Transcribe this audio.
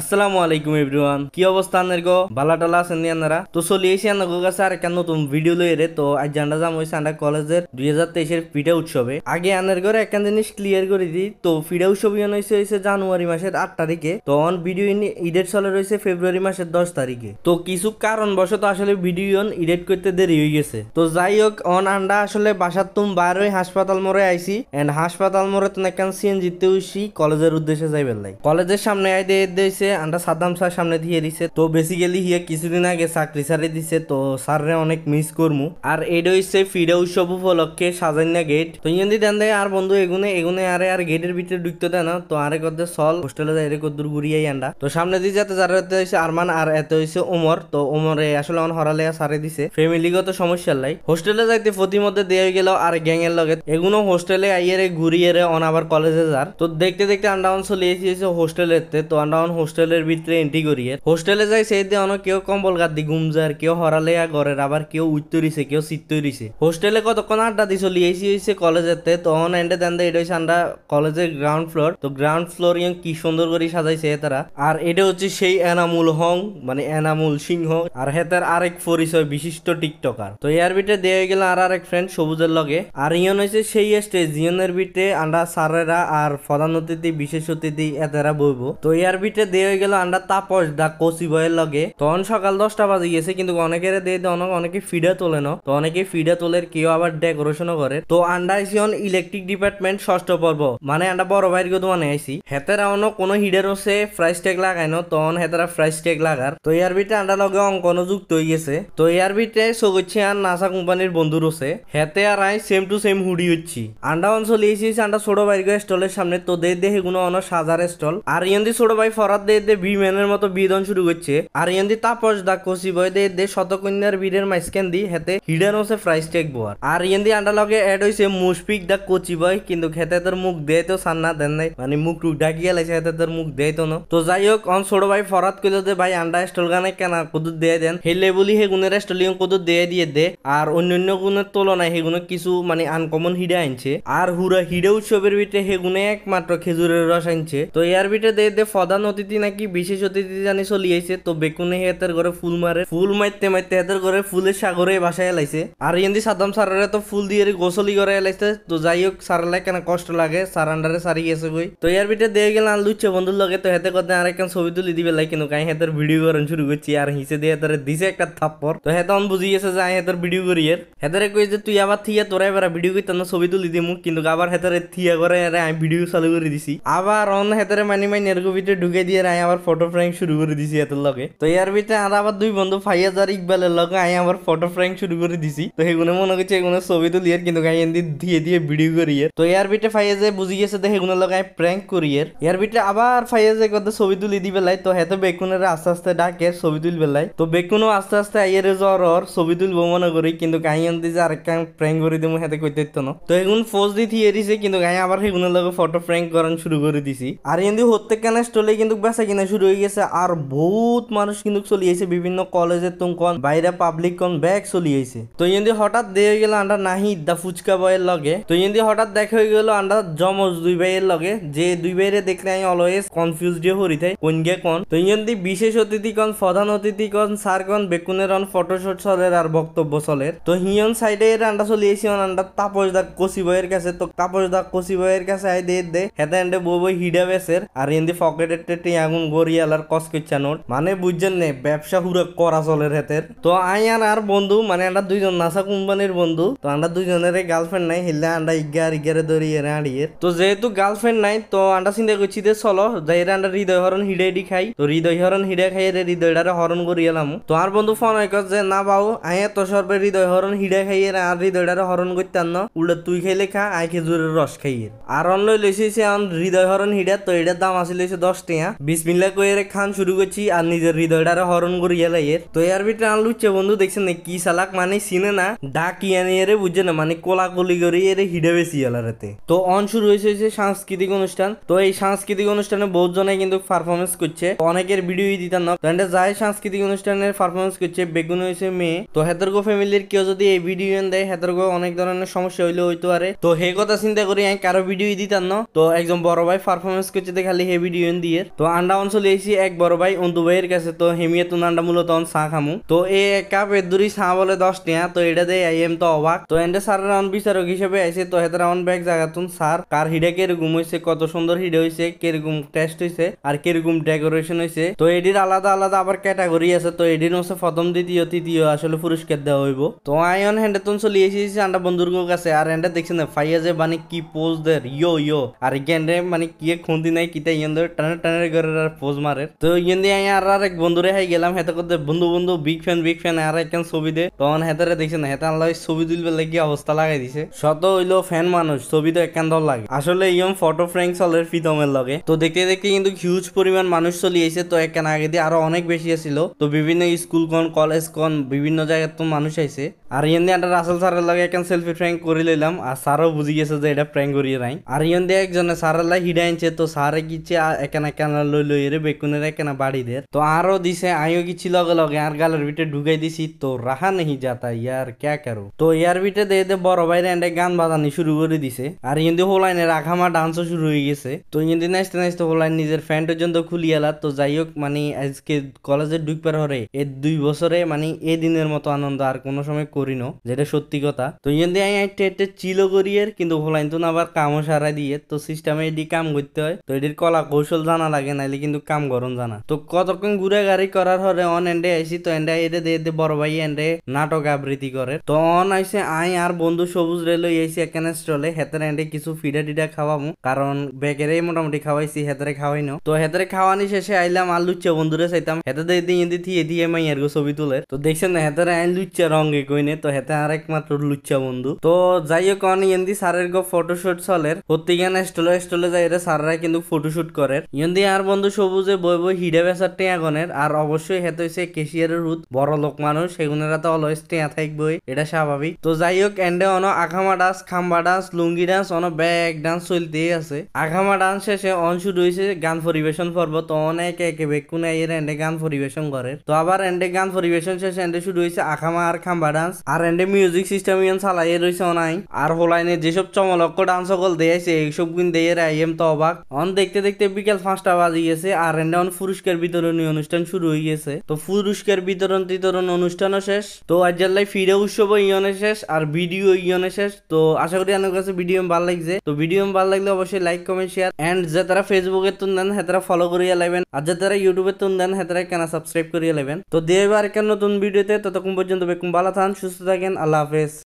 আসসালামু আলাইকুম এভরিওয়ান কি অবস্থা গো বালা টালা আছেন আনারা তো চলি এসে আনাগো কাছে আর একটা নতুন ভিডিও লই রে তো আজ জানা যাম হয়েছে আন্ডা কলেজের দুই হাজার তেইশের পিঠা উৎসবে আগে আনার ঘরে একটা জিনিস ক্লিয়ার করে দিই তো পিঠা উৎসব হয়েছে জানুয়ারি মাসের আট তারিখে তো অন ভিডিও ইন ইডেট চলে রয়েছে ফেব্রুয়ারি মাসের দশ তারিখে তো কিছু কারণবশত আসলে ভিডিও ইন ইডেট করতে দেরি হয়ে গেছে তো যাই হোক অন আন্ডা আসলে বাসার তুম বারোই হাসপাতাল মোড়ে আইসি এন্ড হাসপাতাল মোড়ে তো একখান জিততে উঠছি কলেজের উদ্দেশ্যে যাইবেন লাই কলেজের সামনে আইতে দিয়েছে দিছে আন্ডা সাদ্দাম স্যার সামনে দিয়ে দিছে তো বেসিক্যালি হিয়া কিছুদিন আগে চাকরি সারে দিছে তো স্যাররে অনেক মিস করমু আর এটা হচ্ছে ফিডা উৎসব উপলক্ষে না গেট তো ইন্দি দেন দেয় আর বন্ধু এগুনে এগুনে আরে আর গেটের ভিতরে ঢুকতে দেয় না তো আরে কদ্দে সল হোস্টেলে যায় রে কদ্দুর ঘুরিয়াই আন্ডা তো সামনে দিয়ে যাতে যার এতে হয়েছে আরমান আর এত হয়েছে ওমর তো ওমরে আসলে অন হরালে সারে দিছে ফ্যামিলিগত সমস্যা লাই হোস্টেলে যাইতে প্রতিমধ্যে দেওয়া গেল আর গ্যাং এর লগে এগুনো হোস্টেলে আইয়ারে ঘুরিয়ে রে অন আবার কলেজে যার তো দেখতে দেখতে আন্ডাউন চলে এসেছে হোস্টেলেতে তো আন্ডাউন হোস্টেল হোস্টেলের ভিতরে এন্ট্রি করিয়ে হোস্টেলে যাই সেই দিয়ে অনেক কেউ কম্বল গাদি গুমজার কেউ হরালেয়া ঘরের আবার কেউ উত্তরিছে কেউ চিত্তরিছে হোস্টেলে কতক্ষণ আড্ডা দিয়ে চলি এসি হয়েছে কলেজেতে তখন এন্ডে দেন এটা হয়েছে আমরা কলেজের গ্রাউন্ড ফ্লোর তো গ্রাউন্ড ফ্লোর ইয়ং কি সুন্দর করে সাজাইছে তারা আর এটা হচ্ছে সেই এনামুল হং মানে এনামুল সিংহ আর হেতার আরেক পরিচয় বিশিষ্ট টিকটকার তো এর ভিতরে দেওয়া গেল আর আরেক ফ্রেন্ড সবুজের লগে আর ইয়ন হয়েছে সেই স্টেজ ইয়নের ভিতরে আমরা স্যারেরা আর প্রধান অতিথি বিশেষ অতিথি এতেরা বইব তো এর ভিতরে দেরি হয়ে গেল আন্ডার তাপস দা কচি বয়ের লগে তখন সকাল দশটা বাজে গেছে কিন্তু অনেকের দেয় তখন অনেকে ফিডা তোলে না তো অনেকে ফিডা তোলের কেউ আবার ডেকোরেশনও করে তো under IC on electric department ষষ্ঠ পর্ব মানে আন্ডা বড় ভাইয়ের গো দোকানে আইসি হেতেরা অন্য কোনো হিডের হচ্ছে ফ্রাইস ট্যাগ লাগায় না তখন হেতেরা ফ্রাইস ট্যাগ লাগার তো ইয়ার ভিতরে আন্ডার লগে অঙ্কনও যুক্ত হয়ে গেছে তো ইয়ার ভিতরে সগচ্ছে আর নাসা কোম্পানির বন্ধু রয়েছে হেতে আর আই সেম টু সেম হুডি হচ্ছি আন্ডা অঞ্চলে এসেছে আন্ডা ছোট ভাইয়ের স্টলের সামনে তো দে দেহে গুণ অন সাজার স্টল আর ইয়ন্দি ছোট ভাই ফরাত দে দে বিম্যানের মতো বিদন শুরু করছে আর ইয়ান্দি তাপস দা কোসি বয় দে দে শতকন্যার ভিড়ের মাইসকেন দি হেতে হিডেন হচ্ছে ফ্রাইস টেক বোয়ার আর ইয়ান্দি আন্ডালগে এড হইছে মুশফিক দা কোচি বয় কিন্তু খেতে তোর মুখ দে তো সান্না দেন নাই মানে মুখ টুক ডাকিয়ে লাইছে হেতে তোর মুখ দেয় তো না তো যাই হোক অন ছোট ভাই ফরাত কইলো দে ভাই আন্ডা স্টল গানে কেনা কদুর দিয়ে দেন হেলে বলি হেগুনের স্টলিং কদুর দিয়ে দিয়ে দে আর অন্যান্য গুণের তুলনায় হেগুনে কিছু মানে আনকমন হিডে আনছে আর হুরা হিডে উৎসবের ভিতরে সেগুনে একমাত্র খেজুরের রস আনছে তো এর ভিতরে দে দে প্রধান অতিথি অতিথি নাকি বিশেষ অতিথি জানি চলি আইছে তো বেকুনে হেতের ঘরে ফুল মারে ফুল মাইতে মাইতে হেতের ঘরে ফুলের সাগরে বাসায় এলাইছে আর ইন্দি সাদাম সারারে তো ফুল দিয়ে গোসলি করে এলাইছে তো যাই হোক সারালে কেন কষ্ট লাগে সার আন্ডারে সারি গেছে কই তো ইয়ার ভিতরে দিয়ে গেলাম লুচ্ছে বন্ধুর লগে তো হেতে কথা আর একখান ছবি তুলি দিবে লাই কিন্তু কাই হেতের ভিডিও করেন শুরু করছি আর হিসে দিয়ে হেতারে দিছে একটা থাপ্পর তো হেতন বুঝি গেছে যে হেতার ভিডিও করি এর হেতারে কই যে তুই আবার থিয়া তোরা এবার ভিডিও করতে না ছবি তুলি দিমু কিন্তু আবার হেতারে থিয়া করে আমি ভিডিও চালু করে দিছি আবার অন হেতারে মানি মানি এরকম ভিতরে ঢুকে দিয়ে আমি আবার ফটো ফ্রেম শুরু করে দিছি এত লগে তো এর ভিতরে আর আবার দুই বন্ধু ফাইয়াজ আর ইকবালের লগে আমি আবার ফটো ফ্রেম শুরু করে দিছি তো সেগুলো মনে করছে এগুলো ছবি তুলি আর কিন্তু গাই এন্দি দিয়ে দিয়ে ভিডিও করি তো এর ভিতরে ফাইয়াজে বুঝি গেছে তো সেগুলো লগে আমি প্র্যাঙ্ক করি এর এর ভিতরে আবার ফাইয়াজে কত ছবি তুলি দি বেলাই তো হেতো বেকুনের আস্তে আস্তে ডাকে ছবি তুল বেলাই তো বেকুনও আস্তে আস্তে আইয়ের জ্বর ওর ছবি তুলবো মনে করি কিন্তু গাই এন্দি যে আরেকটা প্র্যাঙ্ক করে দেবো হেতে কইতে না তো এগুন ফোজ দি থিয়ে দিছে কিন্তু গাই আবার সেগুলোর লগে ফটো প্র্যাঙ্ক করান শুরু করে দিছি আর এন্দি প্রত্যেকখানে স্টলে কিন্তু ব্যাস কিনা শুরু হয়ে গেছে আর বহুত মানুষ কিন্তু চলিয়েছে বিভিন্ন কলেজের কন বাইরে পাবলিক কন ব্যাগ চলিয়েছে তো যদি হঠাৎ দেয়া হয়ে গেল আন্ডা নাহিদ দা ফুচকা বয়ের লগে তো ইন্দি হঠাৎ দেখা হয়ে গেল আন্ডা জমজ দুই ভাইয়ের লগে যে দুই ভাইরে দেখলে আমি অলওয়েজ কনফিউজ দিয়ে হরি থাই কোন গে কোন তো ইন্দি বিশেষ অতিথি কন প্রধান অতিথি কন স্যার কন বেকুনের অন ফটোশুট চলের আর বক্তব্য চলের তো হিয়ন সাইডে এর আন্ডা চলিয়েছি অন আন্ডা তাপস দা কসি বয়ের কাছে তো তাপস দা কসি বয়ের কাছে আই দে দে হেতা এন্ডে বউ বই হিডা বেসের আর ইন্দি ফকেটের টিয়া আগুন গড়িয়ালার নোট মানে বুঝছেন নে ব্যবসা হুরা করা চলের হাতের তো আই আর আর বন্ধু মানে আমরা দুইজন নাসা কোম্পানির বন্ধু তো আমরা দুইজনের গার্লফ্রেন্ড নাই হিলে আমরা ইগার ইগারে ধরিয়ে হাঁড়িয়ে তো যেহেতু গার্লফ্রেন্ড নাই তো আমরা চিন্তা করছি যে চলো যাই আমরা হৃদয় হরণ হিডে ডি খাই তো হৃদয় হরণ হিডে খাই রে হৃদয়টারে হরণ করিয়ালাম তো আর বন্ধু ফোন হয়ে যে না বাবু আই তো সর্বে হৃদয় হরণ হিডে খাইয়ে আর হৃদয়টারে হরণ করতাম না উল্টে তুই খাইলে খা আই খেজুরের রস খাইয়ে আর অন্য লইছে হৃদয় হরণ হিডে তো এটার দাম লইসে দশ টাকা বিসমিল্লা কইরে খান শুরু করছি আর নিজের হৃদয়টারে হরণ করিয়া এর তো এর ভিতরে আনলু বন্ধু দেখছেন কি সালাক মানে সিনে না ডাকি আনি এর বুঝছে না মানে কোলা কলি করি এর হিডে বেশি এলারাতে তো অন শুরু হয়েছে হয়েছে সাংস্কৃতিক অনুষ্ঠান তো এই সাংস্কৃতিক অনুষ্ঠানে বহুত জনে কিন্তু পারফরমেন্স করছে অনেকের ভিডিওই দিতাম না তো যাই সাংস্কৃতিক অনুষ্ঠানের পারফরমেন্স করছে বেগুন হয়েছে মেয়ে তো হেতর্গো ফ্যামিলির কেউ যদি এই ভিডিও এন দেয় হেতর্গো অনেক ধরনের সমস্যা হইলে হইতে পারে তো হে কথা চিন্তা করি আমি কারো ভিডিওই দিতাম না তো একজন বড় ভাই পারফরমেন্স করছে খালি হে ভিডিও এন দিয়ে তো আন নান্ডা অঞ্চলে এসি এক বড় ভাই অন্ধু ভাইয়ের কাছে তো হেমিয়ে তো নান্ডা মূলত চা খামু তো এ এক কাপ এর দূরি চা বলে দশ টিয়া তো এটা দেয় আই এম তো অবাক তো এন্ডে সার রাউন্ড বিচারক হিসেবে আইসে তো হেতার রাউন্ড ব্যাগ জাগাতুন সার কার হিডে কেরকম হয়েছে কত সুন্দর হিডে হয়েছে কেরকম টেস্ট হয়েছে আর কেরকম ডেকোরেশন হয়েছে তো এটির আলাদা আলাদা আবার ক্যাটাগরি আছে তো এটির হচ্ছে প্রথম দ্বিতীয় তৃতীয় আসলে পুরস্কার দেওয়া হইব তো আয়ন হ্যান্ডে তুন চলে এসেছি আন্ডা বন্ধুর কাছে আর হ্যান্ডে দেখছেন ফাইয়া যে মানে কি পোজ দেয় ইয়ো ইয়ো আর গ্যান্ডে মানে কি খুঁদি নাই কিতা ইয়ান টানে টানে করে পোজ মারে তো ইয়েন আমি আর এক বন্ধুরে হাই গেলাম হেতে করতে বন্ধু বন্ধু বিগ ফ্যান বিগ ফ্যান আর একখান ছবি দে তখন হেতারে দেখছে না আল্লাহ ছবি তুলবে লাগি অবস্থা লাগাই দিছে শত হইলো ফ্যান মানুষ ছবি তো একান দল লাগে আসলে ইয়ম ফটো ফ্র্যাঙ্ক চলে ফিতমের লগে তো দেখতে দেখতে কিন্তু হিউজ পরিমাণ মানুষ চলি আইছে তো একখান আগে দিয়ে আরো অনেক বেশি আছিল তো বিভিন্ন স্কুল কন কলেজ কন বিভিন্ন জায়গার তো মানুষ আইছে আর ইয়েন একটা রাসেল স্যারের লাগে একখান সেলফি ফ্র্যাঙ্ক করে লইলাম আর স্যারও বুঝে গেছে যে এটা ফ্র্যাঙ্ক করিয়ে রাই আর ইয়েন দিয়ে একজনে স্যারের লাই হিডাইছে তো স্যারে গিচ্ছে একান একান লই লই রে বেকুনের একান বাড়িদের তো আরও দিছে আইও গিয়েছি লগে লগে আর গালের ভিতরে ঢুকাই দিছি তো রাহা নেহি যাতা ইয়ার ক্যা কারো তো ইয়ার ভিতরে দে দে বড় বাইরে এন্ডে গান বাজানি শুরু করে দিছে আর ইয়েন্দি হোলাইনে রাখামা ডান্সও শুরু হয়ে গেছে তো ইয়েন্দি নাচতে নাচতে হোলাইন নিজের ফ্যান পর্যন্ত এলা তো যাই হোক মানে আজকে কলেজে ঢুকবার হরে এর দুই বছরে মানে এ দিনের মতো আনন্দ আর কোনো সময় করিনো যেটা সত্যি কথা তো ইয়ান আমি একটা একটা চিলো করিয়ের কিন্তু ভোলাইন তো আবার কামও সারা দিয়ে তো সিস্টেমে এটি কাম করতে হয় তো এটির কলা কৌশল জানা লাগে নাইলে কিন্তু কাম গরম জানা তো কতক্ষণ ঘুরে গাড়ি করার হরে অন এন্ডে আইসি তো এন্ডে এটা দিয়ে দিয়ে বড় ভাই এন্ডে নাটক আবৃত্তি করে তো অন আইসে আই আর বন্ধু সবুজ রে লই আইসি এখানে স্টলে হেতের এন্ডে কিছু ফিডা টিডা খাওয়ামু কারণ ব্যাগেরেই মোটামুটি খাওয়াইছি হেতারে খাওয়াইনো তো হেতারে খাওয়ানি শেষে আইলাম আর লুচ্চা বন্ধুরে চাইতাম হেতাদের দিয়ে দিয়ে থিয়ে দিয়ে মাইয়ার গো ছবি তুলে তো দেখছেন না হেতারে আইন লুচ্চা রঙে কই নে তো হেতে আর একমাত্র লুচ্চা বন্ধু তো যাই হোক অনেক ইন্দি সারের গো ফটোশুট চলের প্রত্যেকান স্টলে স্টলে যাই রে সাররা কিন্তু ফটোশুট করে ইন্দি আর বন্ধু সবুজে বই বই হিডে বেচার আগনের আর অবশ্যই হেতে হয়েছে কেশিয়ারের রুদ বড় লোক মানুষ সেগুনেরা তো অলওয়েজ টেয়া থাকবই এটা স্বাভাবিক তো যাই হোক এন্ডে অন আখামা ডান্স খাম্বা dance lungi dance on bag dance চলতেই আছে আখামা ডান্স শেষে অন শুরু হয়েছে গান পরিবেশন পর্ব তো অনেক একে বেকুনে এর এন্ডে গান পরিবেশন করে তো আবার এন্ডে গান পরিবেশন শেষে এন্ডে শুরু হয়েছে আখামা আর খাম্বা ডান্স আর এন্ডে মিউজিক সিস্টেম ইয়ান চালাই রয়েছে নাই আর হোলাইনে যেসব চমলক্ষ ডান্স সকল দিয়েছে এইসব গুণ দিয়ে আইএম তো অবাক অন দেখতে দেখতে বিকেল পাঁচটা বাজে গেছে আর এন্ডে অন পুরস্কার বিতরণী অনুষ্ঠান শুরু হয়ে গেছে তো পুরস্কার বিতরণ টিতরণ অনুষ্ঠানও শেষ তো আজাল্লাই ফিরে উৎসব ইয়নে শেষ আর ভিডিও ইয়নে শেষ তো আশা করি আমার কাছে ভিডিও ভাল লাগছে তো ভিডিও ভাল লাগলে অবশ্যই লাইক কমেন্ট শেয়ার এন্ড যে তারা ফেসবুকে তুন দেন হ্যাঁ ফলো করিয়া লাইবেন আর যে তারা ইউটিউবে তুন দেন হ্যাঁ কেনা সাবস্ক্রাইব করিয়া লাইবেন তো দিয়ে এবার নতুন ভিডিওতে ততক্ষণ পর্যন্ত বেকুম ভালো থান সুস্থ থাকেন আল্লাহ হাফেজ